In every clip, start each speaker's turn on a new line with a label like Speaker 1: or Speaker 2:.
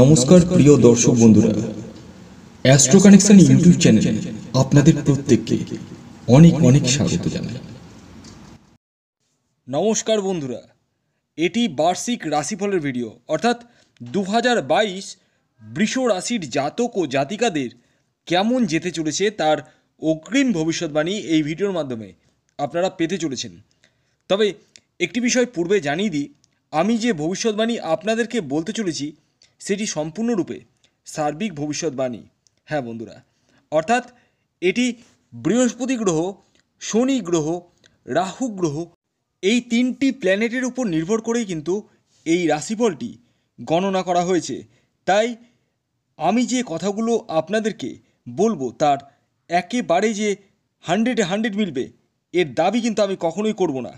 Speaker 1: নমস্কার প্রিয় দর্শক বন্ধুরা অ্যাস্ট্রো কানেকশন ইউটিউব চ্যানেলে আপনাদের প্রত্যেককে অনেক অনেক স্বাগত জানাই নমস্কার বন্ধুরা এটি বার্ষিক রাশিফলের ভিডিও অর্থাৎ দু হাজার বাইশ বৃষ রাশির জাতক ও জাতিকাদের কেমন যেতে চলেছে তার অগ্রিম ভবিষ্যৎবাণী এই ভিডিওর মাধ্যমে আপনারা পেতে চলেছেন তবে একটি বিষয় পূর্বে জানিয়ে দিই আমি যে ভবিষ্যৎবাণী আপনাদেরকে বলতে চলেছি সেটি সম্পূর্ণরূপে সার্বিক ভবিষ্যৎবাণী হ্যাঁ বন্ধুরা অর্থাৎ এটি বৃহস্পতি গ্রহ শনি গ্রহ রাহু গ্রহ এই তিনটি প্ল্যানেটের উপর নির্ভর করেই কিন্তু এই রাশিফলটি গণনা করা হয়েছে তাই আমি যে কথাগুলো আপনাদেরকে বলবো তার একেবারে যে হান্ড্রেডে হান্ড্রেড মিলবে এর দাবি কিন্তু আমি কখনোই করব না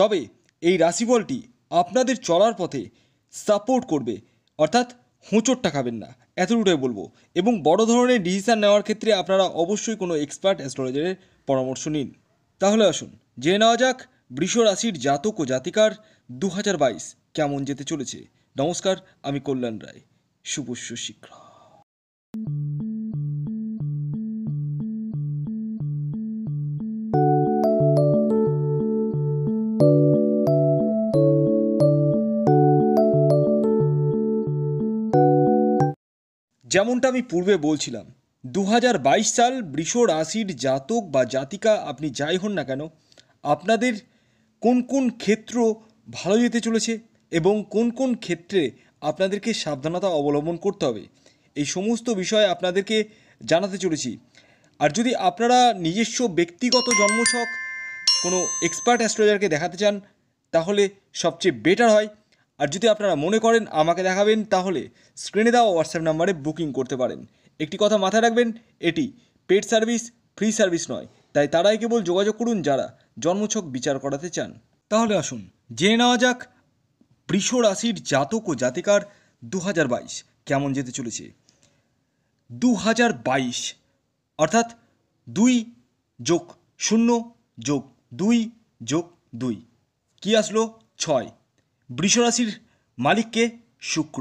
Speaker 1: তবে এই রাশিফলটি আপনাদের চলার পথে সাপোর্ট করবে অর্থাৎ হোঁচটটা খাবেন না এতটুকুই বলবো এবং বড় ধরনের ডিসিশান নেওয়ার ক্ষেত্রে আপনারা অবশ্যই কোনো এক্সপার্ট অ্যাস্ট্রোলজারের পরামর্শ নিন তাহলে আসুন জেনে নেওয়া যাক বৃষ রাশির জাতক ও জাতিকার দু কেমন যেতে চলেছে নমস্কার আমি কল্যাণ রায় শুভ শীঘ্র যেমনটা আমি পূর্বে বলছিলাম দু সাল বৃষ রাশির জাতক বা জাতিকা আপনি যাই হন না কেন আপনাদের কোন কোন ক্ষেত্র ভালো যেতে চলেছে এবং কোন কোন ক্ষেত্রে আপনাদেরকে সাবধানতা অবলম্বন করতে হবে এই সমস্ত বিষয় আপনাদেরকে জানাতে চলেছি আর যদি আপনারা নিজস্ব ব্যক্তিগত জন্মশক কোনো এক্সপার্ট অ্যাস্ট্রোলজারকে দেখাতে চান তাহলে সবচেয়ে বেটার হয় আর যদি আপনারা মনে করেন আমাকে দেখাবেন তাহলে স্ক্রিনে দেওয়া হোয়াটসঅ্যাপ নাম্বারে বুকিং করতে পারেন একটি কথা মাথায় রাখবেন এটি পেড সার্ভিস ফ্রি সার্ভিস নয় তাই তারাই কেবল যোগাযোগ করুন যারা জন্মছক বিচার করাতে চান তাহলে আসুন জেনে নেওয়া যাক বৃষ রাশির জাতক ও জাতিকার দু কেমন যেতে চলেছে দু অর্থাৎ দুই যোগ শূন্য যোগ দুই যোগ দুই কী আসলো ছয় বৃষরাশির মালিককে শুক্র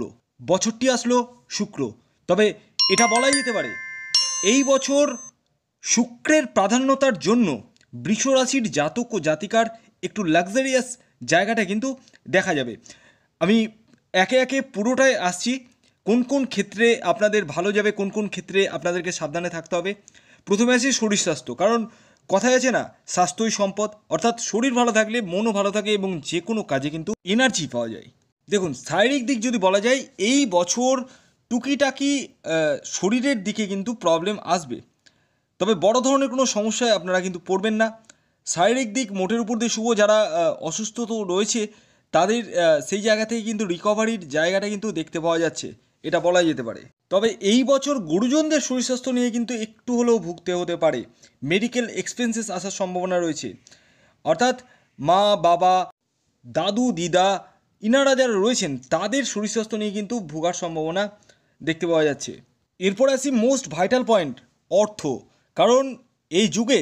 Speaker 1: বছরটি আসলো শুক্র তবে এটা বলাই যেতে পারে এই বছর শুক্রের প্রাধান্যতার জন্য বৃষরাশির জাতক ও জাতিকার একটু লাক্সারিয়াস জায়গাটা কিন্তু দেখা যাবে আমি একে একে পুরোটাই আসছি কোন কোন ক্ষেত্রে আপনাদের ভালো যাবে কোন কোন ক্ষেত্রে আপনাদেরকে সাবধানে থাকতে হবে প্রথমে আসি শরীর স্বাস্থ্য কারণ কথায় আছে না স্বাস্থ্যই সম্পদ অর্থাৎ শরীর ভালো থাকলে মনও ভালো থাকে এবং যে কোনো কাজে কিন্তু এনার্জি পাওয়া যায় দেখুন শারীরিক দিক যদি বলা যায় এই বছর টুকিটাকি শরীরের দিকে কিন্তু প্রবলেম আসবে তবে বড় ধরনের কোনো সমস্যায় আপনারা কিন্তু পড়বেন না শারীরিক দিক মোটের উপর দিয়ে শুভ যারা অসুস্থ তো রয়েছে তাদের সেই জায়গা থেকে কিন্তু রিকভারির জায়গাটা কিন্তু দেখতে পাওয়া যাচ্ছে এটা বলা যেতে পারে তবে এই বছর গুরুজনদের শরীর নিয়ে কিন্তু একটু হলেও ভুগতে হতে পারে মেডিকেল এক্সপেন্সেস আসার সম্ভাবনা রয়েছে অর্থাৎ মা বাবা দাদু দিদা ইনারা যারা রয়েছেন তাদের শরীর স্বাস্থ্য নিয়ে কিন্তু ভোগার সম্ভাবনা দেখতে পাওয়া যাচ্ছে এরপর আসি মোস্ট ভাইটাল পয়েন্ট অর্থ কারণ এই যুগে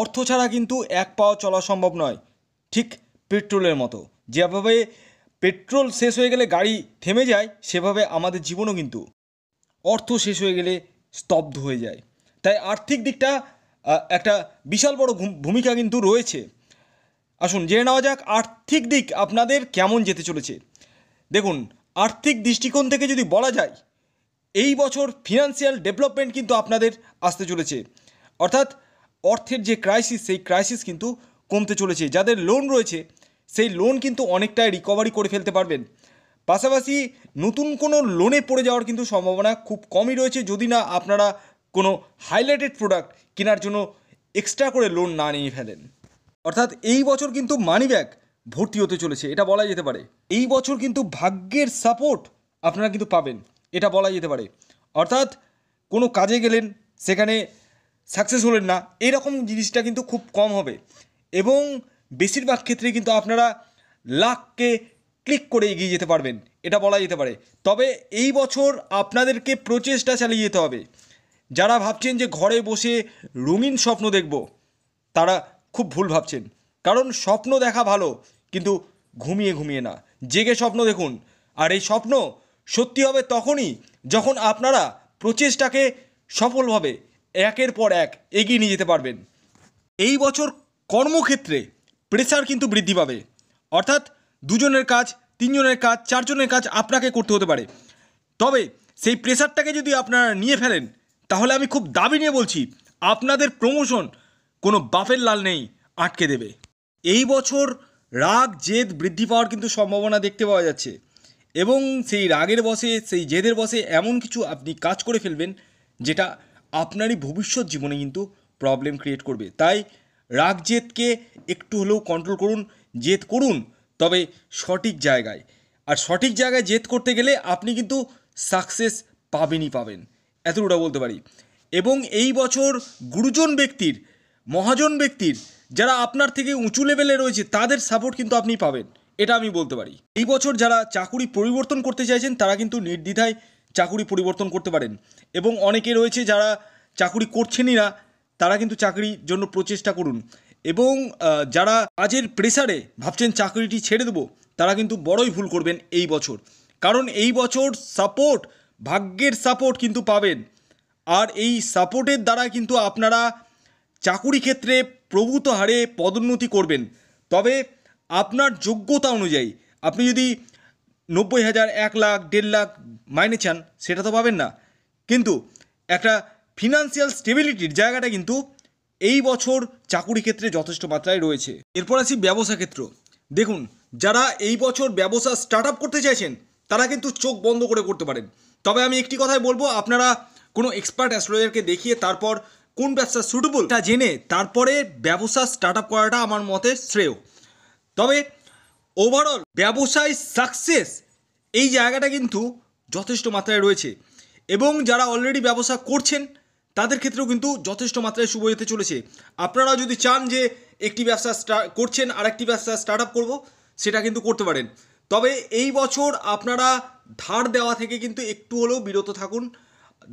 Speaker 1: অর্থ ছাড়া কিন্তু এক পাওয়া চলা সম্ভব নয় ঠিক পেট্রোলের মতো যেভাবে পেট্রোল শেষ হয়ে গেলে গাড়ি থেমে যায় সেভাবে আমাদের জীবনও কিন্তু অর্থ শেষ হয়ে গেলে স্তব্ধ হয়ে যায় তাই আর্থিক দিকটা একটা বিশাল বড় ভূমিকা কিন্তু রয়েছে আসুন জেনে নেওয়া যাক আর্থিক দিক আপনাদের কেমন যেতে চলেছে দেখুন আর্থিক দৃষ্টিকোণ থেকে যদি বলা যায় এই বছর ফিনান্সিয়াল ডেভেলপমেন্ট কিন্তু আপনাদের আসতে চলেছে অর্থাৎ অর্থের যে ক্রাইসিস সেই ক্রাইসিস কিন্তু কমতে চলেছে যাদের লোন রয়েছে সেই লোন কিন্তু অনেকটাই রিকভারি করে ফেলতে পারবেন পাশাপাশি নতুন কোনো লোনে পড়ে যাওয়ার কিন্তু সম্ভাবনা খুব কমই রয়েছে যদি না আপনারা কোনো হাইলাইটেড প্রোডাক্ট কেনার জন্য এক্সট্রা করে লোন না নিয়ে ফেলেন অর্থাৎ এই বছর কিন্তু মানি ব্যাগ ভর্তি হতে চলেছে এটা বলা যেতে পারে এই বছর কিন্তু ভাগ্যের সাপোর্ট আপনারা কিন্তু পাবেন এটা বলা যেতে পারে অর্থাৎ কোনো কাজে গেলেন সেখানে সাকসেস হলেন না এরকম জিনিসটা কিন্তু খুব কম হবে এবং বেশিরভাগ ক্ষেত্রে কিন্তু আপনারা লাখকে ক্লিক করে এগিয়ে যেতে পারবেন এটা বলা যেতে পারে তবে এই বছর আপনাদেরকে প্রচেষ্টা চালিয়ে যেতে হবে যারা ভাবছেন যে ঘরে বসে রঙিন স্বপ্ন দেখব তারা খুব ভুল ভাবছেন কারণ স্বপ্ন দেখা ভালো কিন্তু ঘুমিয়ে ঘুমিয়ে না জেগে স্বপ্ন দেখুন আর এই স্বপ্ন সত্যি হবে তখনই যখন আপনারা প্রচেষ্টাকে সফলভাবে একের পর এক এগিয়ে নিয়ে যেতে পারবেন এই বছর কর্মক্ষেত্রে প্রেশার কিন্তু বৃদ্ধি পাবে অর্থাৎ দুজনের কাজ তিনজনের কাজ চারজনের কাজ আপনাকে করতে হতে পারে তবে সেই প্রেশারটাকে যদি আপনারা নিয়ে ফেলেন তাহলে আমি খুব দাবি নিয়ে বলছি আপনাদের প্রমোশন কোনো বাপের লাল নেই আটকে দেবে এই বছর রাগ জেদ বৃদ্ধি পাওয়ার কিন্তু সম্ভাবনা দেখতে পাওয়া যাচ্ছে এবং সেই রাগের বসে সেই জেদের বসে এমন কিছু আপনি কাজ করে ফেলবেন যেটা আপনারই ভবিষ্যৎ জীবনে কিন্তু প্রবলেম ক্রিয়েট করবে তাই রাগ জেদকে একটু হলেও কন্ট্রোল করুন জেদ করুন তবে সঠিক জায়গায় আর সঠিক জায়গায় জেদ করতে গেলে আপনি কিন্তু সাকসেস পাবেনই পাবেন এতটুকুটা বলতে পারি এবং এই বছর গুরুজন ব্যক্তির মহাজন ব্যক্তির যারা আপনার থেকে উঁচু লেভেলে রয়েছে তাদের সাপোর্ট কিন্তু আপনি পাবেন এটা আমি বলতে পারি এই বছর যারা চাকুরি পরিবর্তন করতে চাইছেন তারা কিন্তু নির্দ্বিধায় চাকুরি পরিবর্তন করতে পারেন এবং অনেকে রয়েছে যারা চাকুরি করছেনই না তারা কিন্তু চাকরির জন্য প্রচেষ্টা করুন এবং যারা কাজের প্রেসারে ভাবছেন চাকরিটি ছেড়ে দেবো তারা কিন্তু বড়ই ভুল করবেন এই বছর কারণ এই বছর সাপোর্ট ভাগ্যের সাপোর্ট কিন্তু পাবেন আর এই সাপোর্টের দ্বারা কিন্তু আপনারা চাকুরি ক্ষেত্রে প্রভূত হারে পদোন্নতি করবেন তবে আপনার যোগ্যতা অনুযায়ী আপনি যদি নব্বই হাজার এক লাখ দেড় লাখ মাইনে চান সেটা তো পাবেন না কিন্তু একটা ফিনান্সিয়াল স্টেবিলিটির জায়গাটা কিন্তু এই বছর চাকুরি ক্ষেত্রে যথেষ্ট মাত্রায় রয়েছে এরপর আসি ব্যবসা ক্ষেত্র দেখুন যারা এই বছর ব্যবসা স্টার্ট আপ করতে চাইছেন তারা কিন্তু চোখ বন্ধ করে করতে পারেন তবে আমি একটি কথাই বলবো আপনারা কোনো এক্সপার্ট অ্যাস্ট্রোলজারকে দেখিয়ে তারপর কোন ব্যবসা সুটেবল তা জেনে তারপরে ব্যবসা স্টার্ট আপ করাটা আমার মতে শ্রেয় তবে ওভারঅল ব্যবসায় সাকসেস এই জায়গাটা কিন্তু যথেষ্ট মাত্রায় রয়েছে এবং যারা অলরেডি ব্যবসা করছেন তাদের ক্ষেত্রেও কিন্তু যথেষ্ট মাত্রায় শুভ হতে চলেছে আপনারা যদি চান যে একটি ব্যবসা করছেন আর একটি ব্যবসা স্টার্ট আপ করবো সেটা কিন্তু করতে পারেন তবে এই বছর আপনারা ধার দেওয়া থেকে কিন্তু একটু হলেও বিরত থাকুন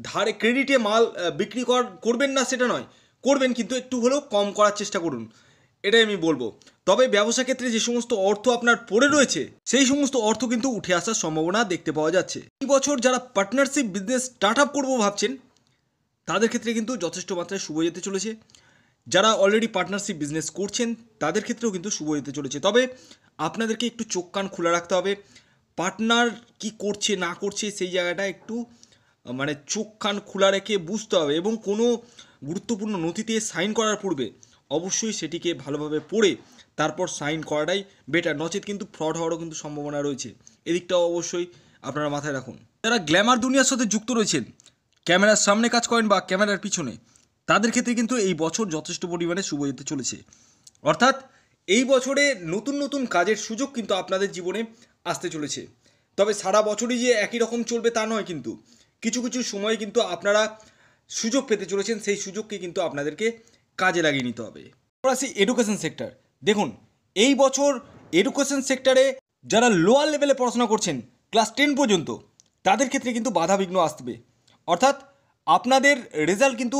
Speaker 1: ধারে ক্রেডিটে মাল বিক্রি করবেন না সেটা নয় করবেন কিন্তু একটু হলেও কম করার চেষ্টা করুন এটাই আমি বলবো তবে ব্যবসা ক্ষেত্রে যে সমস্ত অর্থ আপনার পড়ে রয়েছে সেই সমস্ত অর্থ কিন্তু উঠে আসার সম্ভাবনা দেখতে পাওয়া যাচ্ছে এই বছর যারা পার্টনারশিপ বিজনেস স্টার্ট আপ করবো ভাবছেন তাদের ক্ষেত্রে কিন্তু যথেষ্ট মাত্রায় শুভ যেতে চলেছে যারা অলরেডি পার্টনারশিপ বিজনেস করছেন তাদের ক্ষেত্রেও কিন্তু শুভ যেতে চলেছে তবে আপনাদেরকে একটু চোখ কান খোলা রাখতে হবে পার্টনার কি করছে না করছে সেই জায়গাটা একটু মানে চোখ কান খোলা রেখে বুঝতে হবে এবং কোনো গুরুত্বপূর্ণ নথিতে সাইন করার পূর্বে অবশ্যই সেটিকে ভালোভাবে পড়ে তারপর সাইন করাটাই বেটার নচেত কিন্তু ফ্রড হওয়ারও কিন্তু সম্ভাবনা রয়েছে এদিকটাও অবশ্যই আপনারা মাথায় রাখুন যারা গ্ল্যামার দুনিয়ার সাথে যুক্ত রয়েছেন ক্যামেরার সামনে কাজ করেন বা ক্যামেরার পিছনে তাদের ক্ষেত্রে কিন্তু এই বছর যথেষ্ট পরিমাণে শুভ যেতে চলেছে অর্থাৎ এই বছরে নতুন নতুন কাজের সুযোগ কিন্তু আপনাদের জীবনে আসতে চলেছে তবে সারা বছরই যে একই রকম চলবে তা নয় কিন্তু কিছু কিছু সময়ে কিন্তু আপনারা সুযোগ পেতে চলেছেন সেই সুযোগকে কিন্তু আপনাদেরকে কাজে লাগিয়ে নিতে হবে আসি এডুকেশন সেক্টর দেখুন এই বছর এডুকেশন সেক্টরে যারা লোয়ার লেভেলে পড়াশোনা করছেন ক্লাস টেন পর্যন্ত তাদের ক্ষেত্রে কিন্তু বাধা বিঘ্ন আসবে অর্থাৎ আপনাদের রেজাল্ট কিন্তু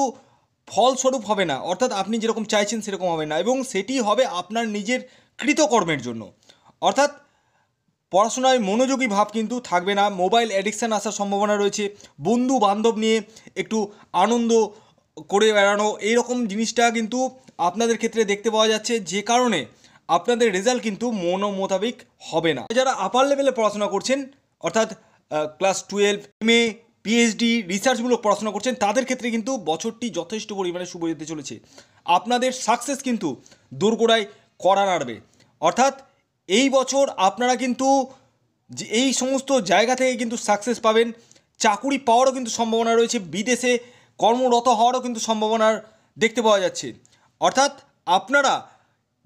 Speaker 1: ফলস্বরূপ হবে না অর্থাৎ আপনি যেরকম চাইছেন সেরকম হবে না এবং সেটি হবে আপনার নিজের কৃতকর্মের জন্য অর্থাৎ পড়াশোনায় মনোযোগী ভাব কিন্তু থাকবে না মোবাইল অ্যাডিকশান আসার সম্ভাবনা রয়েছে বন্ধু বান্ধব নিয়ে একটু আনন্দ করে বেড়ানো এইরকম জিনিসটা কিন্তু আপনাদের ক্ষেত্রে দেখতে পাওয়া যাচ্ছে যে কারণে আপনাদের রেজাল্ট কিন্তু মন মোতাবেক হবে না যারা আপার লেভেলে পড়াশোনা করছেন অর্থাৎ ক্লাস টুয়েলভ এম পিএইচডি রিসার্চমূলক পড়াশোনা করছেন তাদের ক্ষেত্রে কিন্তু বছরটি যথেষ্ট পরিমাণে শুভ যেতে চলেছে আপনাদের সাকসেস কিন্তু দোরগোড়ায় করা নাড়বে অর্থাৎ এই বছর আপনারা কিন্তু যে এই সমস্ত জায়গা থেকে কিন্তু সাকসেস পাবেন চাকুরি পাওয়ারও কিন্তু সম্ভাবনা রয়েছে বিদেশে কর্মরত হওয়ারও কিন্তু সম্ভাবনা দেখতে পাওয়া যাচ্ছে অর্থাৎ আপনারা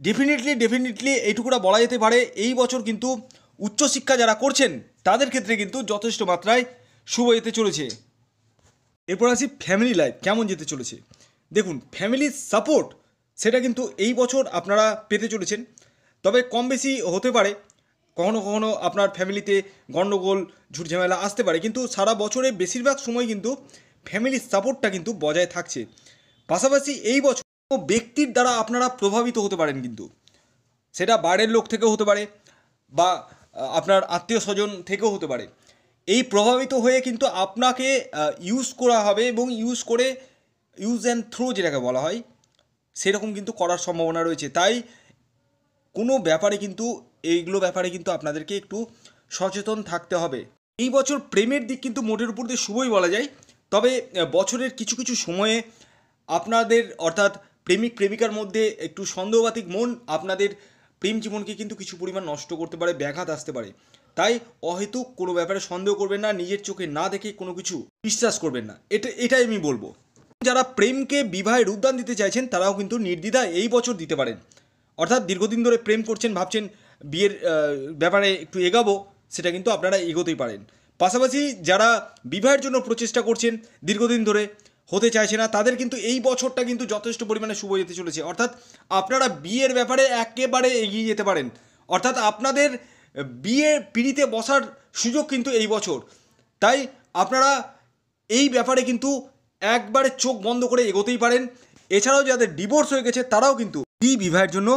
Speaker 1: ডেফিনেটলি ডেফিনেটলি এইটুকুটা বলা যেতে পারে এই বছর কিন্তু উচ্চশিক্ষা যারা করছেন তাদের ক্ষেত্রে কিন্তু যথেষ্ট মাত্রায় শুভ যেতে চলেছে এরপর আসি ফ্যামিলি লাইফ কেমন যেতে চলেছে দেখুন ফ্যামিলির সাপোর্ট সেটা কিন্তু এই বছর আপনারা পেতে চলেছেন তবে কম বেশি হতে পারে কখনো কখনো আপনার ফ্যামিলিতে গণ্ডগোল ঝুটঝামেলা আসতে পারে কিন্তু সারা বছরে বেশিরভাগ সময় কিন্তু ফ্যামিলির সাপোর্টটা কিন্তু বজায় থাকছে পাশাপাশি এই বছর ব্যক্তির দ্বারা আপনারা প্রভাবিত হতে পারেন কিন্তু সেটা বাইরের লোক থেকেও হতে পারে বা আপনার আত্মীয় স্বজন থেকেও হতে পারে এই প্রভাবিত হয়ে কিন্তু আপনাকে ইউজ করা হবে এবং ইউজ করে ইউজ অ্যান্ড থ্রো যেটাকে বলা হয় সেরকম কিন্তু করার সম্ভাবনা রয়েছে তাই কোনো ব্যাপারে কিন্তু এইগুলো ব্যাপারে কিন্তু আপনাদেরকে একটু সচেতন থাকতে হবে এই বছর প্রেমের দিক কিন্তু মোটের উপর দিয়ে শুভই বলা যায় তবে বছরের কিছু কিছু সময়ে আপনাদের অর্থাৎ প্রেমিক প্রেমিকার মধ্যে একটু সন্দেহবাতিক মন আপনাদের প্রেম জীবনকে কিন্তু কিছু পরিমাণ নষ্ট করতে পারে ব্যাঘাত আসতে পারে তাই অহেতুক কোনো ব্যাপারে সন্দেহ করবেন না নিজের চোখে না দেখে কোনো কিছু বিশ্বাস করবেন না এটা এটাই আমি বলবো যারা প্রেমকে বিবাহে রূপদান দিতে চাইছেন তারাও কিন্তু নির্দ্বিধা এই বছর দিতে পারেন অর্থাৎ দীর্ঘদিন ধরে প্রেম করছেন ভাবছেন বিয়ের ব্যাপারে একটু এগাবো সেটা কিন্তু আপনারা এগোতেই পারেন পাশাপাশি যারা বিবাহের জন্য প্রচেষ্টা করছেন দীর্ঘদিন ধরে হতে চাইছে না তাদের কিন্তু এই বছরটা কিন্তু যথেষ্ট পরিমাণে শুভ যেতে চলেছে অর্থাৎ আপনারা বিয়ের ব্যাপারে একেবারে এগিয়ে যেতে পারেন অর্থাৎ আপনাদের বিয়ের পিড়িতে বসার সুযোগ কিন্তু এই বছর তাই আপনারা এই ব্যাপারে কিন্তু একবারে চোখ বন্ধ করে এগোতেই পারেন এছাড়াও যাদের ডিভোর্স হয়ে গেছে তারাও কিন্তু বি বিবাহের জন্য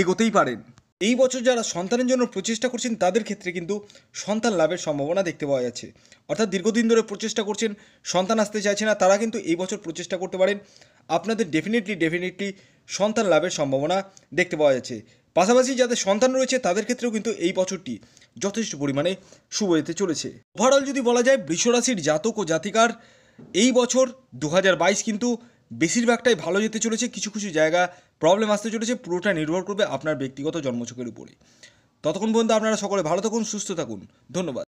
Speaker 1: এগোতেই পারেন এই বছর যারা সন্তানের জন্য প্রচেষ্টা করছেন তাদের ক্ষেত্রে কিন্তু সন্তান লাভের সম্ভাবনা দেখতে পাওয়া যাচ্ছে অর্থাৎ দীর্ঘদিন ধরে প্রচেষ্টা করছেন সন্তান আসতে চাইছে না তারা কিন্তু এই বছর প্রচেষ্টা করতে পারেন আপনাদের ডেফিনেটলি ডেফিনেটলি সন্তান লাভের সম্ভাবনা দেখতে পাওয়া যাচ্ছে পাশাপাশি যাদের সন্তান রয়েছে তাদের ক্ষেত্রেও কিন্তু এই বছরটি যথেষ্ট পরিমাণে শুভ যেতে চলেছে ওভারঅল যদি বলা যায় বৃষরাশির জাতক ও জাতিকার এই বছর দু কিন্তু বেশিরভাগটাই ভালো যেতে চলেছে কিছু কিছু জায়গা প্রবলেম আসতে চলেছে পুরোটা নির্ভর করবে আপনার ব্যক্তিগত জন্মছকের উপরে ততক্ষণ পর্যন্ত আপনারা সকলে ভালো থাকুন সুস্থ থাকুন ধন্যবাদ